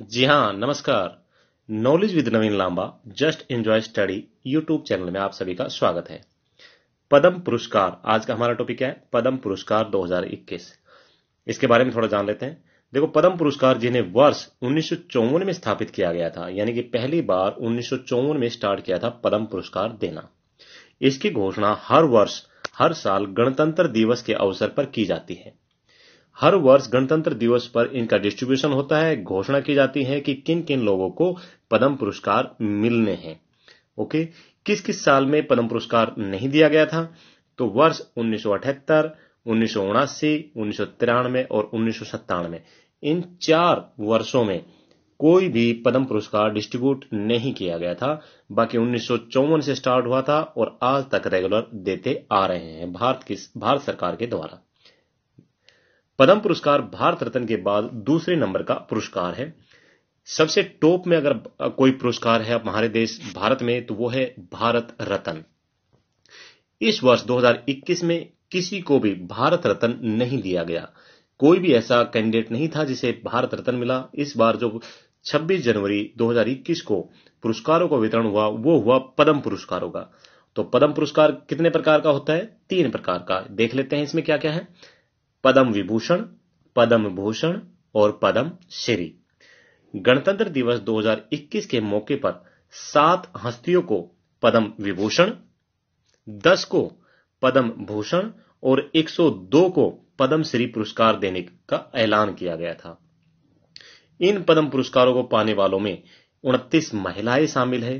जी हाँ नमस्कार knowledge with Naveen Lamba just enjoy study YouTube channel में आप सभी का स्वागत है पद्म पुरस्कार आज का हमारा टॉपिक है पद्म पुरस्कार 2021 इसके बारे में थोड़ा जान लेते हैं देखो पद्म पुरस्कार जिन्हें वर्ष उन्नीस में स्थापित किया गया था यानी कि पहली बार उन्नीस में स्टार्ट किया था पद्म पुरस्कार देना इसकी घोषणा हर वर्ष हर साल गणतंत्र दिवस के अवसर पर की जाती है हर वर्ष गणतंत्र दिवस पर इनका डिस्ट्रीब्यूशन होता है घोषणा की जाती है कि किन किन लोगों को पद्म पुरस्कार मिलने हैं ओके किस किस साल में पद्म पुरस्कार नहीं दिया गया था तो वर्ष उन्नीस उन्नीस उन्नीस और उन्नीस इन चार वर्षों में कोई भी पद्म पुरस्कार डिस्ट्रीब्यूट नहीं किया गया था बाकी उन्नीस से स्टार्ट हुआ था और आज तक रेगुलर देते आ रहे हैं भारत की भारत सरकार के द्वारा पद्म पुरस्कार भारत रत्न के बाद दूसरे नंबर का पुरस्कार है सबसे टॉप में अगर कोई पुरस्कार है हमारे देश भारत में तो वो है भारत रत्न इस वर्ष 2021 में किसी को भी भारत रत्न नहीं दिया गया कोई भी ऐसा कैंडिडेट नहीं था जिसे भारत रत्न मिला इस बार जो 26 जनवरी 2021 को पुरस्कारों का वितरण हुआ वो हुआ पद्म पुरस्कारों का तो पद्म पुरस्कार कितने प्रकार का होता है तीन प्रकार का देख लेते हैं इसमें क्या क्या है पदम विभूषण पद्म भूषण और पदम श्री गणतंत्र दिवस 2021 के मौके पर सात हस्तियों को पद्म विभूषण दस को पद्म भूषण और 102 को पदम श्री पुरस्कार देने का ऐलान किया गया था इन पद्म पुरस्कारों को पाने वालों में उनतीस महिलाएं शामिल हैं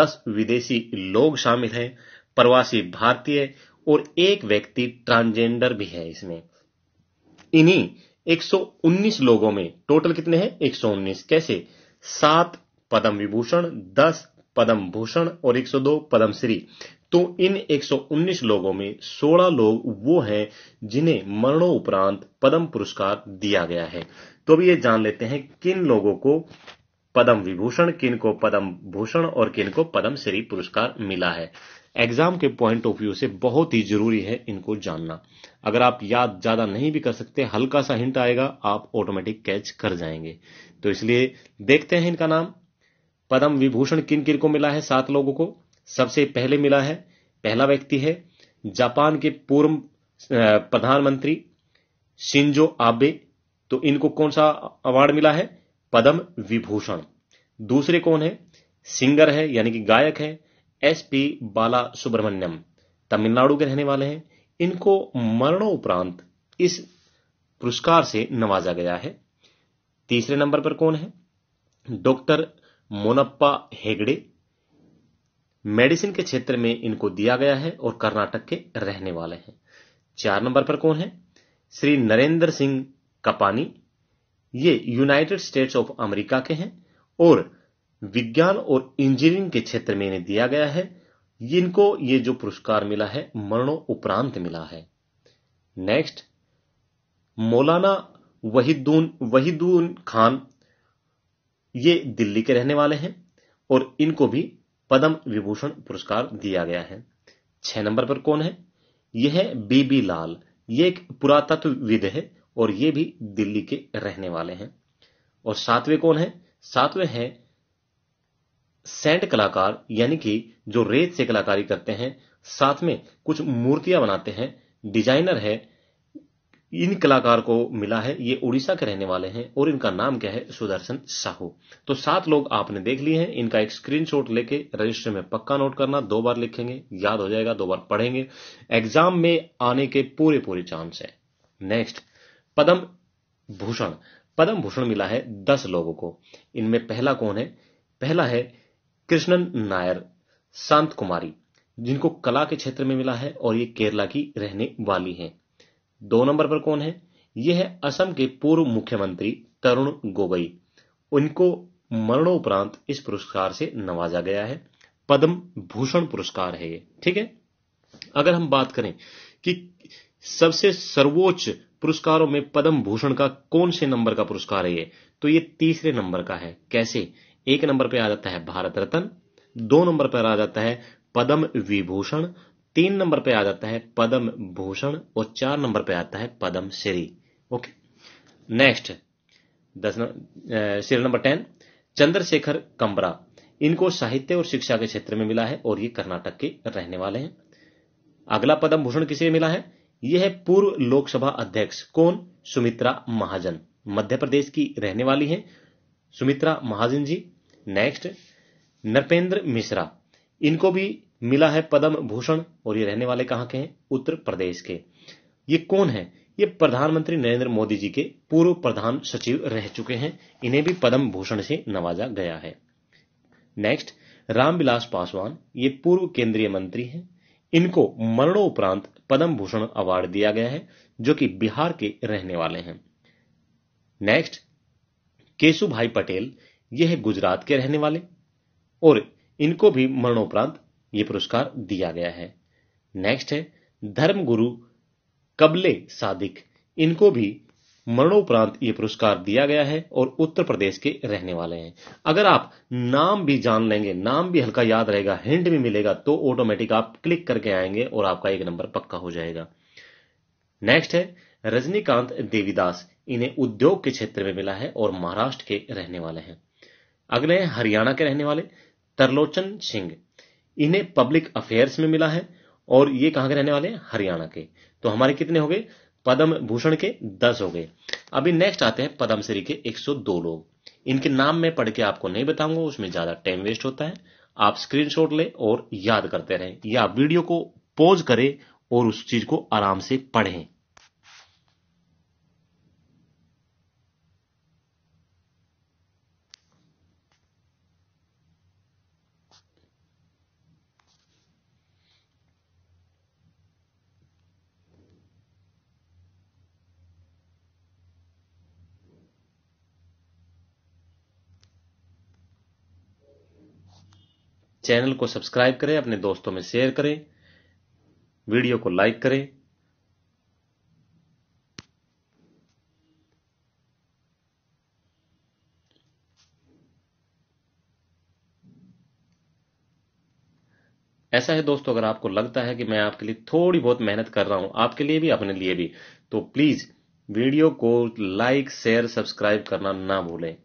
दस विदेशी लोग शामिल हैं प्रवासी भारतीय और एक व्यक्ति ट्रांसजेंडर भी है इसमें इन्हीं 119 लोगों में टोटल कितने हैं 119 कैसे सात पद्म विभूषण दस पद्म भूषण और 102 पद्म श्री तो इन 119 लोगों में 16 लोग वो हैं जिन्हें उपरांत पद्म पुरस्कार दिया गया है तो अब ये जान लेते हैं किन लोगों को पद्म विभूषण किन को पद्म भूषण और किन को पद्म श्री पुरस्कार मिला है एग्जाम के पॉइंट ऑफ व्यू से बहुत ही जरूरी है इनको जानना अगर आप याद ज्यादा नहीं भी कर सकते हल्का सा हिंट आएगा आप ऑटोमेटिक कैच कर जाएंगे तो इसलिए देखते हैं इनका नाम पद्म विभूषण किन किन को मिला है सात लोगों को सबसे पहले मिला है पहला व्यक्ति है जापान के पूर्व प्रधानमंत्री शिंजो आबे तो इनको कौन सा अवार्ड मिला है पद्म विभूषण दूसरे कौन है सिंगर है यानी कि गायक है एस पी बाला सुब्रमण्यम तमिलनाडु के रहने वाले हैं इनको मरणोपरांत इस पुरस्कार से नवाजा गया है तीसरे नंबर पर कौन है डॉक्टर मोनप्पा हेगड़े मेडिसिन के क्षेत्र में इनको दिया गया है और कर्नाटक के रहने वाले हैं चार नंबर पर कौन है श्री नरेंद्र सिंह कपानी ये यूनाइटेड स्टेट्स ऑफ अमेरिका के हैं और विज्ञान और इंजीनियरिंग के क्षेत्र में इन्हें दिया गया है इनको ये जो पुरस्कार मिला है मरणोपरांत मिला है नेक्स्ट मौलाना वहीदून वहीदून खान ये दिल्ली के रहने वाले हैं और इनको भी पद्म विभूषण पुरस्कार दिया गया है छह नंबर पर कौन है यह है बीबी लाल ये एक पुरातत्वविद है और ये भी दिल्ली के रहने वाले हैं और सातवें कौन है सातवें हैं सैंड कलाकार यानी कि जो रेत से कलाकारी करते हैं साथ में कुछ मूर्तियां बनाते हैं डिजाइनर है इन कलाकार को मिला है ये उड़ीसा के रहने वाले हैं और इनका नाम क्या है सुदर्शन साहू तो सात लोग आपने देख लिए हैं इनका एक स्क्रीनशॉट लेके रजिस्टर में पक्का नोट करना दो बार लिखेंगे याद हो जाएगा दो बार पढ़ेंगे एग्जाम में आने के पूरे पूरे चांस है नेक्स्ट पदम भूषण पद्म भूषण मिला है दस लोगों को इनमें पहला कौन है पहला है कृष्णन नायर शांत कुमारी जिनको कला के क्षेत्र में मिला है और ये केरला की रहने वाली हैं दो नंबर पर कौन है ये है असम के पूर्व मुख्यमंत्री तरुण गोगई उनको मरणोपरांत इस पुरस्कार से नवाजा गया है पद्म भूषण पुरस्कार है ये ठीक है अगर हम बात करें कि सबसे सर्वोच्च पुरस्कारों में पद्म भूषण का कौन से नंबर का पुरस्कार है ये तो ये तीसरे नंबर का है कैसे एक नंबर पर आ जाता है भारत रत्न दो नंबर पर आ जाता है पद्म विभूषण तीन नंबर पर आ जाता है पद्म भूषण और चार नंबर पर आता है पद्म श्री ओके नेक्स्ट दस श्री नंबर टेन चंद्रशेखर कंबरा इनको साहित्य और शिक्षा के क्षेत्र में मिला है और ये कर्नाटक के रहने वाले हैं अगला पद्म भूषण किसे मिला है यह है पूर्व लोकसभा अध्यक्ष कौन सुमित्रा महाजन मध्य प्रदेश की रहने वाली हैं सुमित्रा महाजन जी नेक्स्ट नरपेंद्र मिश्रा इनको भी मिला है पद्म भूषण और ये रहने वाले कहां के हैं उत्तर प्रदेश के ये कौन है ये प्रधानमंत्री नरेंद्र मोदी जी के पूर्व प्रधान सचिव रह चुके हैं इन्हें भी पद्म भूषण से नवाजा गया है नेक्स्ट रामविलास पासवान ये पूर्व केंद्रीय मंत्री हैं इनको मरणोपरांत पद्म भूषण अवार्ड दिया गया है जो कि बिहार के रहने वाले हैं नेक्स्ट केशुभाई पटेल ये है गुजरात के रहने वाले और इनको भी मरणोपरांत ये पुरस्कार दिया गया है नेक्स्ट है धर्मगुरु कबले सादिक इनको भी मरणोपरांत ये पुरस्कार दिया गया है और उत्तर प्रदेश के रहने वाले हैं अगर आप नाम भी जान लेंगे नाम भी हल्का याद रहेगा हिंट भी मिलेगा तो ऑटोमेटिक आप क्लिक करके आएंगे और आपका एक नंबर पक्का हो जाएगा नेक्स्ट है रजनीकांत देवीदास इन्हें उद्योग के क्षेत्र में मिला है और महाराष्ट्र के रहने वाले हैं अगले हैं हरियाणा के रहने वाले तरलोचन सिंह इन्हें पब्लिक अफेयर्स में मिला है और ये कहां के रहने वाले हैं हरियाणा के तो हमारे कितने हो गए पद्म भूषण के दस हो गए अभी नेक्स्ट आते हैं श्री के 102 लोग इनके नाम मैं पढ़ के आपको नहीं बताऊंगा उसमें ज्यादा टाइम वेस्ट होता है आप स्क्रीनशॉट ले और याद करते रहें या वीडियो को पॉज करें और उस चीज को आराम से पढ़ें चैनल को सब्सक्राइब करें अपने दोस्तों में शेयर करें वीडियो को लाइक करें ऐसा है दोस्तों अगर आपको लगता है कि मैं आपके लिए थोड़ी बहुत मेहनत कर रहा हूं आपके लिए भी अपने लिए भी तो प्लीज वीडियो को लाइक शेयर सब्सक्राइब करना ना भूलें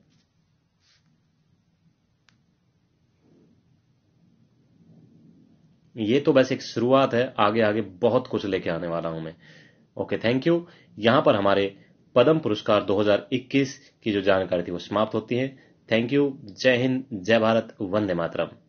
ये तो बस एक शुरुआत है आगे आगे बहुत कुछ लेके आने वाला हूं मैं ओके थैंक यू यहां पर हमारे पद्म पुरस्कार 2021 की जो जानकारी थी वो समाप्त होती है थैंक यू जय हिंद जय भारत वंदे मातरम